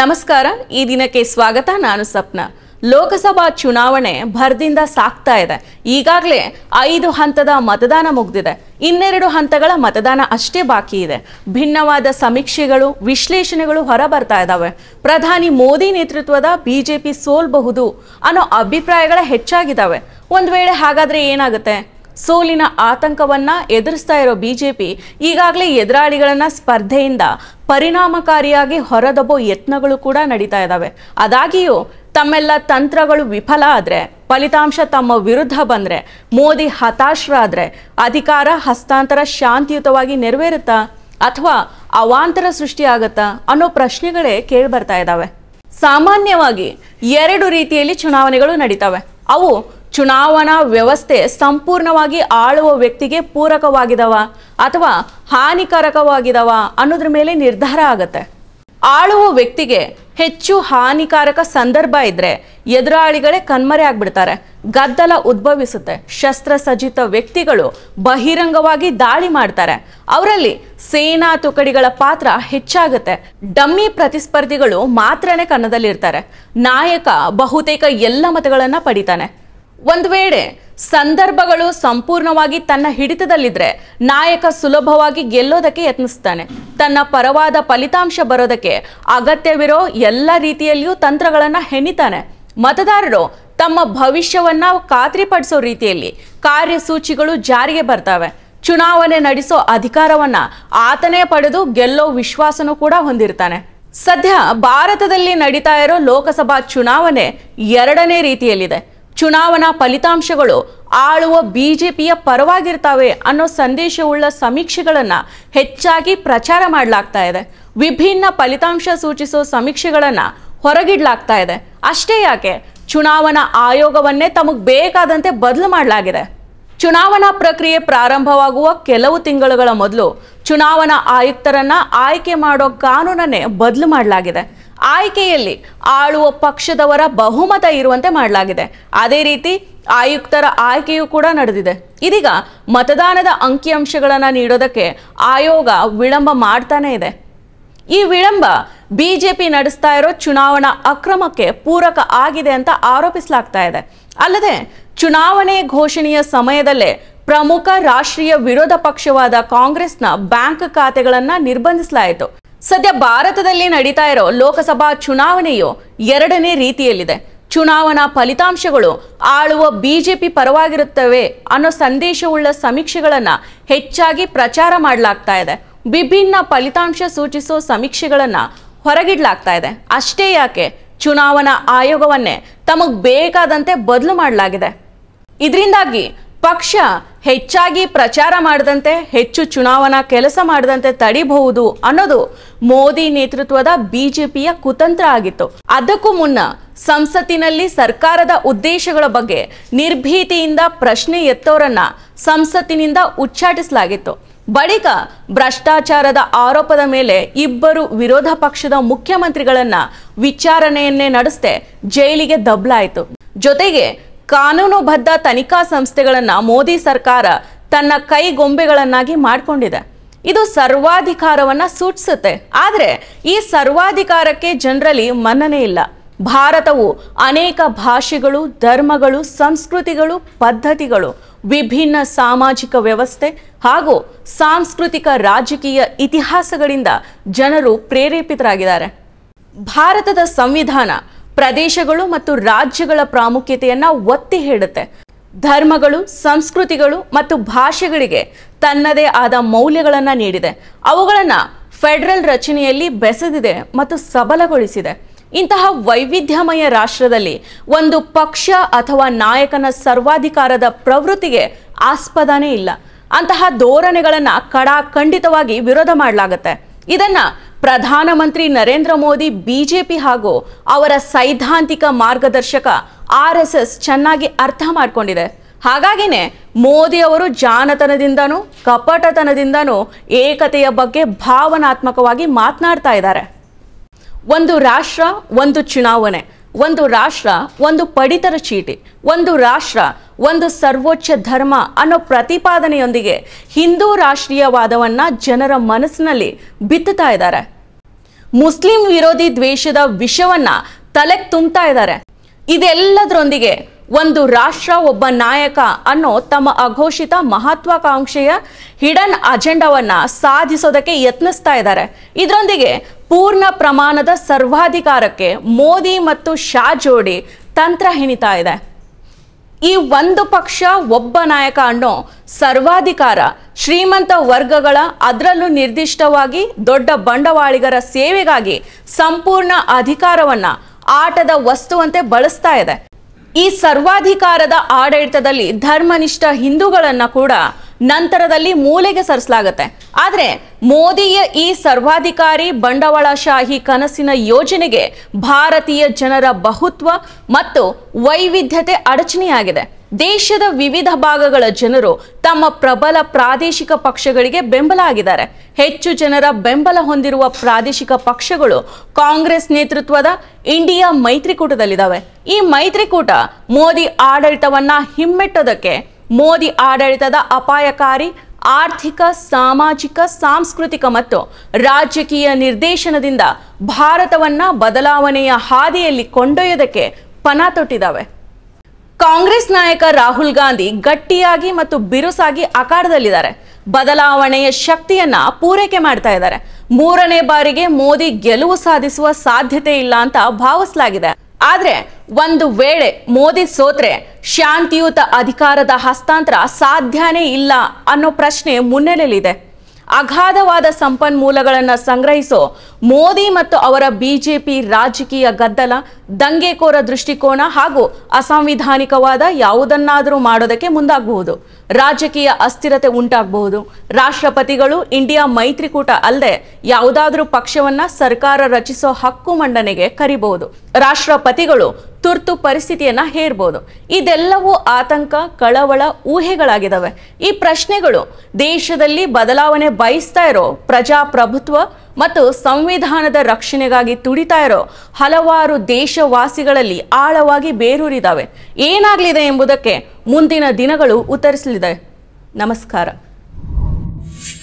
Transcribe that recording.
ನಮಸ್ಕಾರ ಈ ದಿನಕ್ಕೆ ಸ್ವಾಗತ ನಾನು ಸಪ್ನ ಲೋಕಸಭಾ ಚುನಾವಣೆ ಭರದಿಂದ ಸಾಕ್ತಾ ಇದೆ ಈಗಾಗಲೇ ಐದು ಹಂತದ ಮತದಾನ ಮುಗಿದಿದೆ ಇನ್ನೆರಡು ಹಂತಗಳ ಮತದಾನ ಅಷ್ಟೇ ಬಾಕಿ ಇದೆ ಭಿನ್ನವಾದ ಸಮೀಕ್ಷೆಗಳು ವಿಶ್ಲೇಷಣೆಗಳು ಹೊರ ಬರ್ತಾ ಇದ್ದಾವೆ ಪ್ರಧಾನಿ ಮೋದಿ ನೇತೃತ್ವದ ಬಿಜೆಪಿ ಸೋಲ್ಬಹುದು ಅನ್ನೋ ಅಭಿಪ್ರಾಯಗಳ ಹೆಚ್ಚಾಗಿದ್ದಾವೆ ಒಂದು ವೇಳೆ ಹಾಗಾದರೆ ಏನಾಗುತ್ತೆ ಸೋಲಿನ ಆತಂಕವನ್ನ ಎದುರಿಸ್ತಾ ಇರೋ ಬಿಜೆಪಿ ಈಗಾಗಲೇ ಎದುರಾಳಿಗಳನ್ನ ಸ್ಪರ್ಧೆಯಿಂದ ಪರಿಣಾಮಕಾರಿಯಾಗಿ ಹೊರದಬ್ಬೋ ಯತ್ನಗಳು ಕೂಡ ನಡೀತಾ ಇದ್ದಾವೆ ಅದಾಗಿಯೂ ತಮ್ಮೆಲ್ಲ ತಂತ್ರಗಳು ವಿಫಲ ಆದರೆ ಫಲಿತಾಂಶ ತಮ್ಮ ವಿರುದ್ಧ ಬಂದರೆ ಮೋದಿ ಹತಾಶರಾದರೆ ಅಧಿಕಾರ ಹಸ್ತಾಂತರ ಶಾಂತಿಯುತವಾಗಿ ನೆರವೇರುತ್ತಾ ಅಥವಾ ಅವಾಂತರ ಸೃಷ್ಟಿಯಾಗತ್ತಾ ಅನ್ನೋ ಪ್ರಶ್ನೆಗಳೇ ಕೇಳಿ ಬರ್ತಾ ಇದ್ದಾವೆ ಸಾಮಾನ್ಯವಾಗಿ ಎರಡು ರೀತಿಯಲ್ಲಿ ಚುನಾವಣೆಗಳು ನಡೀತವೆ ಅವು ಚುನಾವಣಾ ವ್ಯವಸ್ಥೆ ಸಂಪೂರ್ಣವಾಗಿ ಆಳುವ ವ್ಯಕ್ತಿಗೆ ಪೂರಕವಾಗಿದವ ಅಥವಾ ಹಾನಿಕಾರಕವಾಗಿದವ ಅನ್ನೋದ್ರ ಮೇಲೆ ನಿರ್ಧಾರ ಆಗತ್ತೆ ಆಳುವ ವ್ಯಕ್ತಿಗೆ ಹೆಚ್ಚು ಹಾನಿಕಾರಕ ಸಂದರ್ಭ ಇದ್ರೆ ಎದುರಾಳಿಗಳೇ ಕಣ್ಮರೆ ಆಗ್ಬಿಡ್ತಾರೆ ಗದ್ದಲ ಉದ್ಭವಿಸುತ್ತೆ ಶಸ್ತ್ರಸಜ್ಜಿತ ವ್ಯಕ್ತಿಗಳು ಬಹಿರಂಗವಾಗಿ ದಾಳಿ ಮಾಡ್ತಾರೆ ಅವರಲ್ಲಿ ಸೇನಾ ತುಕಡಿಗಳ ಪಾತ್ರ ಹೆಚ್ಚಾಗುತ್ತೆ ಡಮ್ಮಿ ಪ್ರತಿಸ್ಪರ್ಧಿಗಳು ಮಾತ್ರನೇ ಕನ್ನದಲ್ಲಿರ್ತಾರೆ ನಾಯಕ ಬಹುತೇಕ ಎಲ್ಲ ಮತಗಳನ್ನು ಪಡಿತಾನೆ ಒಂದು ವೇಳೆ ಸಂದರ್ಭಗಳು ಸಂಪೂರ್ಣವಾಗಿ ತನ್ನ ಹಿಡಿತದಲ್ಲಿದ್ರೆ ನಾಯಕ ಸುಲಭವಾಗಿ ಗೆಲ್ಲೋದಕ್ಕೆ ಯತ್ನಿಸ್ತಾನೆ ತನ್ನ ಪರವಾದ ಫಲಿತಾಂಶ ಬರೋದಕ್ಕೆ ಅಗತ್ಯವಿರೋ ಎಲ್ಲ ರೀತಿಯಲ್ಲಿಯೂ ತಂತ್ರಗಳನ್ನು ಹೆಣಿತಾನೆ ಮತದಾರರು ತಮ್ಮ ಭವಿಷ್ಯವನ್ನ ಖಾತ್ರಿಪಡಿಸೋ ರೀತಿಯಲ್ಲಿ ಕಾರ್ಯಸೂಚಿಗಳು ಜಾರಿಗೆ ಬರ್ತವೆ ಚುನಾವಣೆ ನಡೆಸೋ ಅಧಿಕಾರವನ್ನ ಆತನೇ ಪಡೆದು ಗೆಲ್ಲೋ ವಿಶ್ವಾಸನು ಕೂಡ ಹೊಂದಿರ್ತಾನೆ ಸದ್ಯ ಭಾರತದಲ್ಲಿ ನಡೀತಾ ಇರೋ ಲೋಕಸಭಾ ಚುನಾವಣೆ ಎರಡನೇ ರೀತಿಯಲ್ಲಿದೆ ಚುನಾವಣಾ ಫಲಿತಾಂಶಗಳು ಆಳುವ ಬಿಜೆಪಿಯ ಪರವಾಗಿರ್ತಾವೆ ಅನ್ನೋ ಸಂದೇಶವುಳ್ಳ ಸಮೀಕ್ಷೆಗಳನ್ನು ಹೆಚ್ಚಾಗಿ ಪ್ರಚಾರ ಮಾಡಲಾಗ್ತಾ ಇದೆ ವಿಭಿನ್ನ ಫಲಿತಾಂಶ ಸೂಚಿಸೋ ಸಮೀಕ್ಷೆಗಳನ್ನು ಹೊರಗಿಡಲಾಗ್ತಾ ಇದೆ ಅಷ್ಟೇ ಯಾಕೆ ಚುನಾವಣಾ ಆಯೋಗವನ್ನೇ ತಮಗೆ ಬೇಕಾದಂತೆ ಬದಲು ಮಾಡಲಾಗಿದೆ ಚುನಾವಣಾ ಪ್ರಕ್ರಿಯೆ ಪ್ರಾರಂಭವಾಗುವ ಕೆಲವು ತಿಂಗಳುಗಳ ಮೊದಲು ಚುನಾವಣಾ ಆಯುಕ್ತರನ್ನ ಆಯ್ಕೆ ಮಾಡೋ ಕಾನೂನನ್ನೇ ಬದಲು ಮಾಡಲಾಗಿದೆ ಆಯ್ಕೆಯಲ್ಲಿ ಆಳುವ ಪಕ್ಷದವರ ಬಹುಮತ ಇರುವಂತೆ ಮಾಡಲಾಗಿದೆ ಅದೇ ರೀತಿ ಆಯುಕ್ತರ ಆಯ್ಕೆಯೂ ಕೂಡ ನಡೆದಿದೆ ಇದೀಗ ಮತದಾನದ ಅಂಕಿಅಂಶಗಳನ್ನು ನೀಡೋದಕ್ಕೆ ಆಯೋಗ ವಿಳಂಬ ಮಾಡ್ತಾನೇ ಇದೆ ಈ ವಿಳಂಬ ಬಿಜೆಪಿ ನಡೆಸ್ತಾ ಇರೋ ಚುನಾವಣಾ ಅಕ್ರಮಕ್ಕೆ ಪೂರಕ ಆಗಿದೆ ಅಂತ ಆರೋಪಿಸಲಾಗ್ತಾ ಇದೆ ಅಲ್ಲದೆ ಚುನಾವಣೆ ಘೋಷಣೆಯ ಸಮಯದಲ್ಲೇ ಪ್ರಮುಖ ರಾಷ್ಟ್ರೀಯ ವಿರೋಧ ಪಕ್ಷವಾದ ಕಾಂಗ್ರೆಸ್ನ ಬ್ಯಾಂಕ್ ಖಾತೆಗಳನ್ನು ನಿರ್ಬಂಧಿಸಲಾಯಿತು ಸದ್ಯ ಭಾರತದಲ್ಲಿ ನಡೀತಾ ಇರೋ ಲೋಕಸಭಾ ಚುನಾವಣೆಯು ಎರಡನೇ ರೀತಿಯಲ್ಲಿದೆ ಚುನಾವಣಾ ಫಲಿತಾಂಶಗಳು ಆಳುವ ಬಿಜೆಪಿ ಪರವಾಗಿರುತ್ತವೆ ಅನ್ನೋ ಸಂದೇಶವುಳ್ಳ ಸಮೀಕ್ಷೆಗಳನ್ನು ಹೆಚ್ಚಾಗಿ ಪ್ರಚಾರ ಮಾಡಲಾಗ್ತಾ ಇದೆ ವಿಭಿನ್ನ ಫಲಿತಾಂಶ ಸೂಚಿಸೋ ಸಮೀಕ್ಷೆಗಳನ್ನು ಹೊರಗಿಡ್ಲಾಗ್ತಾ ಇದೆ ಅಷ್ಟೇ ಯಾಕೆ ಚುನಾವಣಾ ಆಯೋಗವನ್ನೇ ತಮಗೆ ಬೇಕಾದಂತೆ ಬದಲು ಮಾಡಲಾಗಿದೆ ಇದರಿಂದಾಗಿ ಪಕ್ಷ ಹೆಚ್ಚಾಗಿ ಪ್ರಚಾರ ಮಾಡದಂತೆ ಹೆಚ್ಚು ಚುನಾವಣಾ ಕೆಲಸ ಮಾಡದಂತೆ ತಡಿಬಹುದು ಅನ್ನೋದು ಮೋದಿ ನೇತೃತ್ವದ ಬಿಜೆಪಿಯ ಕುತಂತ್ರ ಆಗಿತ್ತು ಅದಕ್ಕೂ ಮುನ್ನ ಸಂಸತ್ತಿನಲ್ಲಿ ಸರ್ಕಾರದ ಉದ್ದೇಶಗಳ ಬಗ್ಗೆ ನಿರ್ಭೀತಿಯಿಂದ ಪ್ರಶ್ನೆ ಎತ್ತವರನ್ನ ಸಂಸತ್ತಿನಿಂದ ಉಚ್ಚಾಟಿಸಲಾಗಿತ್ತು ಬಳಿಕ ಭ್ರಷ್ಟಾಚಾರದ ಆರೋಪದ ಮೇಲೆ ಇಬ್ಬರು ವಿರೋಧ ಪಕ್ಷದ ಮುಖ್ಯಮಂತ್ರಿಗಳನ್ನ ವಿಚಾರಣೆಯನ್ನೇ ನಡೆಸದೆ ಜೈಲಿಗೆ ದಬ್ಲಾಯಿತು ಜೊತೆಗೆ ಕಾನೂನುಬದ್ಧ ತನಿಖಾ ಸಂಸ್ಥೆಗಳನ್ನು ಮೋದಿ ಸರ್ಕಾರ ತನ್ನ ಕೈಗೊಂಬೆಗಳನ್ನಾಗಿ ಮಾಡಿಕೊಂಡಿದೆ ಇದು ಸರ್ವಾಧಿಕಾರವನ್ನ ಸೂಚಿಸುತ್ತೆ ಆದರೆ ಈ ಸರ್ವಾಧಿಕಾರಕ್ಕೆ ಜನರಲ್ಲಿ ಮನ್ನನೆ ಇಲ್ಲ ಭಾರತವು ಅನೇಕ ಭಾಷೆಗಳು ಧರ್ಮಗಳು ಸಂಸ್ಕೃತಿಗಳು ಪದ್ಧತಿಗಳು ವಿಭಿನ್ನ ಸಾಮಾಜಿಕ ವ್ಯವಸ್ಥೆ ಹಾಗೂ ಸಾಂಸ್ಕೃತಿಕ ರಾಜಕೀಯ ಇತಿಹಾಸಗಳಿಂದ ಜನರು ಪ್ರೇರೇಪಿತರಾಗಿದ್ದಾರೆ ಭಾರತದ ಸಂವಿಧಾನ ಪ್ರದೇಶಗಳು ಮತ್ತು ರಾಜ್ಯಗಳ ಪ್ರಾಮುಖ್ಯತೆಯನ್ನ ಒತ್ತಿ ಹೇಳುತ್ತೆ ಧರ್ಮಗಳು ಸಂಸ್ಕೃತಿಗಳು ಮತ್ತು ಭಾಷೆಗಳಿಗೆ ತನ್ನದೇ ಆದ ಮೌಲ್ಯಗಳನ್ನು ನೀಡಿದೆ ಅವುಗಳನ್ನು ಫೆಡರಲ್ ರಚನೆಯಲ್ಲಿ ಬೆಸೆದಿದೆ ಮತ್ತು ಸಬಲಗೊಳಿಸಿದೆ ಇಂತಹ ವೈವಿಧ್ಯಮಯ ರಾಷ್ಟ್ರದಲ್ಲಿ ಒಂದು ಪಕ್ಷ ಅಥವಾ ನಾಯಕನ ಸರ್ವಾಧಿಕಾರದ ಪ್ರವೃತ್ತಿಗೆ ಆಸ್ಪದನೇ ಇಲ್ಲ ಅಂತಹ ಧೋರಣೆಗಳನ್ನು ಕಡಾಖಂಡಿತವಾಗಿ ವಿರೋಧ ಮಾಡಲಾಗುತ್ತೆ ಇದನ್ನು ಪ್ರಧಾನಮಂತ್ರಿ ನರೇಂದ್ರ ಮೋದಿ ಬಿಜೆಪಿ ಹಾಗೂ ಅವರ ಸೈದ್ಧಾಂತಿಕ ಮಾರ್ಗದರ್ಶಕ ಆರ್ ಎಸ್ ಎಸ್ ಚೆನ್ನಾಗಿ ಅರ್ಥ ಮಾಡಿಕೊಂಡಿದೆ ಹಾಗಾಗಿನೇ ಮೋದಿ ಅವರು ಜಾನತನದಿಂದನೂ ಕಪಟತನದಿಂದನೂ ಏಕತೆಯ ಬಗ್ಗೆ ಭಾವನಾತ್ಮಕವಾಗಿ ಮಾತನಾಡ್ತಾ ಇದ್ದಾರೆ ಒಂದು ರಾಷ್ಟ್ರ ಒಂದು ಚುನಾವಣೆ ಒಂದು ರಾಷ್ಟ್ರ ಒಂದು ಪಡಿತರ ಚೀಟಿ ಒಂದು ರಾಷ್ಟ್ರ ಒಂದು ಸರ್ವೋಚ್ಚ ಧರ್ಮ ಅನ್ನೋ ಪ್ರತಿಪಾದನೆಯೊಂದಿಗೆ ಹಿಂದೂ ರಾಷ್ಟ್ರೀಯವಾದವನ್ನು ಜನರ ಮನಸ್ಸಿನಲ್ಲಿ ಬಿತ್ತುತ್ತಾ ಇದ್ದಾರೆ ಮುಸ್ಲಿಂ ವಿರೋಧಿ ದ್ವೇಷದ ವಿಷವನ್ನ ತಲೆಗೆ ತುಂಬ್ತಾ ಇದ್ದಾರೆ ಇದೆಲ್ಲದರೊಂದಿಗೆ ಒಂದು ರಾಷ್ಟ್ರ ಒಬ್ಬ ನಾಯಕ ಅನ್ನೋ ತಮ್ಮ ಅಘೋಷಿತ ಮಹತ್ವಾಕಾಂಕ್ಷೆಯ ಹಿಡನ್ ಅಜೆಂಡಾವನ್ನ ಸಾಧಿಸೋದಕ್ಕೆ ಯತ್ನಿಸ್ತಾ ಇದ್ದಾರೆ ಇದರೊಂದಿಗೆ ಪೂರ್ಣ ಪ್ರಮಾಣದ ಸರ್ವಾಧಿಕಾರಕ್ಕೆ ಮೋದಿ ಮತ್ತು ಶಾ ಜೋಡಿ ತಂತ್ರ ಹಿಣಿತಾ ಇದೆ ಈ ಒಂದು ಪಕ್ಷ ಒಬ್ಬ ನಾಯಕ ಅನ್ನೋ ಸರ್ವಾಧಿಕಾರ ಶ್ರೀಮಂತ ವರ್ಗಗಳ ಅದರಲ್ಲೂ ನಿರ್ದಿಷ್ಟವಾಗಿ ದೊಡ್ಡ ಬಂಡವಾಳಿಗರ ಸೇವೆಗಾಗಿ ಸಂಪೂರ್ಣ ಅಧಿಕಾರವನ್ನ ಆಟದ ವಸ್ತುವಂತೆ ಬಳಸ್ತಾ ಇದೆ ಈ ಸರ್ವಾಧಿಕಾರದ ಆಡಳಿತದಲ್ಲಿ ಧರ್ಮನಿಷ್ಠ ಹಿಂದೂಗಳನ್ನು ಕೂಡ ನಂತರದಲ್ಲಿ ಮೂಲೆಗೆ ಸರಿಸಲಾಗುತ್ತೆ ಆದರೆ ಮೋದಿಯ ಈ ಸರ್ವಾಧಿಕಾರಿ ಬಂಡವಾಳಶಾಹಿ ಕನಸಿನ ಯೋಜನೆಗೆ ಭಾರತೀಯ ಜನರ ಬಹುತ್ವ ಮತ್ತು ವೈವಿಧ್ಯತೆ ಅಡಚಣೆಯಾಗಿದೆ ದೇಶದ ವಿವಿಧ ಭಾಗಗಳ ಜನರು ತಮ್ಮ ಪ್ರಬಲ ಪ್ರಾದೇಶಿಕ ಪಕ್ಷಗಳಿಗೆ ಬೆಂಬಲ ಆಗಿದ್ದಾರೆ ಹೆಚ್ಚು ಜನರ ಬೆಂಬಲ ಹೊಂದಿರುವ ಪ್ರಾದೇಶಿಕ ಪಕ್ಷಗಳು ಕಾಂಗ್ರೆಸ್ ನೇತೃತ್ವದ ಇಂಡಿಯಾ ಮೈತ್ರಿಕೂಟದಲ್ಲಿದ್ದಾವೆ ಈ ಮೈತ್ರಿಕೂಟ ಮೋದಿ ಆಡಳಿತವನ್ನ ಹಿಮ್ಮೆಟ್ಟೋದಕ್ಕೆ ಮೋದಿ ಆಡಳಿತದ ಅಪಾಯಕಾರಿ ಆರ್ಥಿಕ ಸಾಮಾಜಿಕ ಸಾಂಸ್ಕೃತಿಕ ಮತ್ತು ರಾಜಕೀಯ ನಿರ್ದೇಶನದಿಂದ ಭಾರತವನ್ನ ಬದಲಾವಣೆಯ ಹಾದಿಯಲ್ಲಿ ಕೊಂಡೊಯ್ಯದಕ್ಕೆ ಪಣ ತೊಟ್ಟಿದ್ದಾವೆ ಕಾಂಗ್ರೆಸ್ ನಾಯಕ ರಾಹುಲ್ ಗಾಂಧಿ ಗಟ್ಟಿಯಾಗಿ ಮತ್ತು ಬಿರುಸಾಗಿ ಅಖಾಡದಲ್ಲಿದ್ದಾರೆ ಬದಲಾವಣೆಯ ಶಕ್ತಿಯನ್ನ ಪೂರೈಕೆ ಮಾಡ್ತಾ ಇದ್ದಾರೆ ಮೂರನೇ ಬಾರಿಗೆ ಮೋದಿ ಗೆಲುವು ಸಾಧಿಸುವ ಸಾಧ್ಯತೆ ಇಲ್ಲ ಅಂತ ಭಾವಿಸಲಾಗಿದೆ ಆದರೆ ಒಂದು ವೇಳೆ ಮೋದಿ ಸೋತ್ರೆ ಶಾಂತಿಯುತ ಅಧಿಕಾರದ ಹಸ್ತಾಂತರ ಸಾಧ್ಯನೇ ಇಲ್ಲ ಅನ್ನೋ ಪ್ರಶ್ನೆ ಮುನ್ನೆಲೆಯಲ್ಲಿದೆ ಅಗಾಧವಾದ ಸಂಪನ್ಮೂಲಗಳನ್ನು ಸಂಗ್ರಹಿಸೋ ಮೋದಿ ಮತ್ತು ಅವರ ಬಿಜೆಪಿ ರಾಜಕೀಯ ಗದ್ದಲ ದಂಗೆಕೋರ ದೃಷ್ಟಿಕೋನ ಹಾಗೂ ಅಸಾಂವಿಧಾನಿಕವಾದ ಯಾವುದನ್ನಾದರೂ ಮಾಡೋದಕ್ಕೆ ಮುಂದಾಗಬಹುದು ರಾಜಕೀಯ ಅಸ್ಥಿರತೆ ಉಂಟಾಗಬಹುದು ರಾಷ್ಟ್ರಪತಿಗಳು ಇಂಡಿಯಾ ಮೈತ್ರಿಕೂಟ ಅಲ್ಲದೆ ಯಾವುದಾದ್ರೂ ಪಕ್ಷವನ್ನ ಸರ್ಕಾರ ರಚಿಸೋ ಹಕ್ಕು ಮಂಡನೆಗೆ ಕರಿಬಹುದು ರಾಷ್ಟ್ರಪತಿಗಳು ತುರ್ತು ಪರಿಸ್ಥಿತಿಯನ್ನ ಹೇರ್ಬೋದು ಇದೆಲ್ಲವೂ ಆತಂಕ ಕಳವಳ ಊಹೆಗಳಾಗಿದ್ದಾವೆ ಈ ಪ್ರಶ್ನೆಗಳು ದೇಶದಲ್ಲಿ ಬದಲಾವಣೆ ಬಯಸ್ತಾ ಇರೋ ಪ್ರಜಾಪ್ರಭುತ್ವ ಮತ್ತು ಸಂವಿಧಾನದ ರಕ್ಷಣೆಗಾಗಿ ತುಡಿತಾ ಇರೋ ಹಲವಾರು ದೇಶವಾಸಿಗಳಲ್ಲಿ ಆಳವಾಗಿ ಬೇರೂರಿದ್ದಾವೆ ಏನಾಗಲಿದೆ ಎಂಬುದಕ್ಕೆ ಮುಂದಿನ ದಿನಗಳು ಉತ್ತರಿಸಲಿದೆ ನಮಸ್ಕಾರ